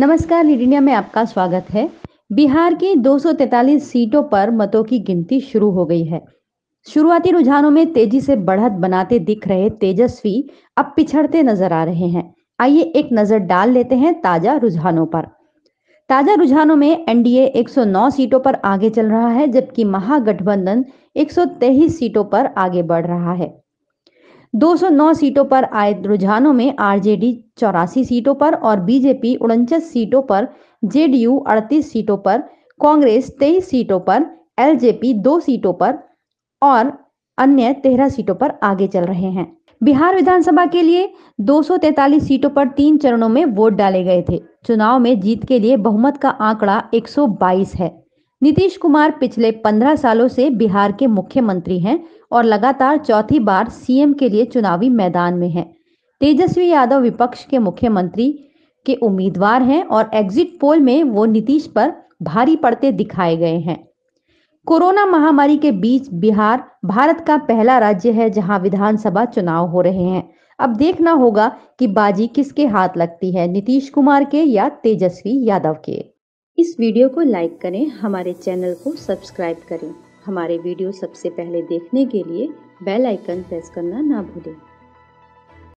नमस्कार lead India में आपका स्वागत है बिहार की 243 सीटों पर मतों की गिनती शुरू हो गई है शुरुआती रुझानों में तेजी से बढ़त बनाते दिख रहे तेजस्वी अब पिछड़ते नजर आ रहे हैं आइए एक नजर डाल लेते हैं ताजा रुझानों पर ताजा रुझानों में एनडीए 109 सीटों पर आगे चल रहा है जबकि महागठबंधन एक सीटों पर आगे बढ़ रहा है 209 सीटों पर आए रुझानों में आरजेडी चौरासी सीटों पर और बीजेपी उनचास सीटों पर जेडीयू 38 सीटों पर कांग्रेस 23 सीटों पर एलजेपी दो सीटों पर और अन्य तेरह सीटों पर आगे चल रहे हैं बिहार विधानसभा के लिए 243 सीटों पर तीन चरणों में वोट डाले गए थे चुनाव में जीत के लिए बहुमत का आंकड़ा 122 है नीतीश कुमार पिछले पंद्रह सालों से बिहार के मुख्यमंत्री हैं और लगातार चौथी बार सीएम के लिए चुनावी मैदान में हैं। तेजस्वी यादव विपक्ष के मुख्यमंत्री के उम्मीदवार हैं और एग्जिट पोल में वो नीतीश पर भारी पड़ते दिखाए गए हैं कोरोना महामारी के बीच बिहार भारत का पहला राज्य है जहां विधानसभा चुनाव हो रहे हैं अब देखना होगा कि बाजी किसके हाथ लगती है नीतीश कुमार के या तेजस्वी यादव के इस वीडियो को लाइक करें हमारे चैनल को सब्सक्राइब करें हमारे वीडियो सबसे पहले देखने के लिए बेल आइकन प्रेस करना ना भूलें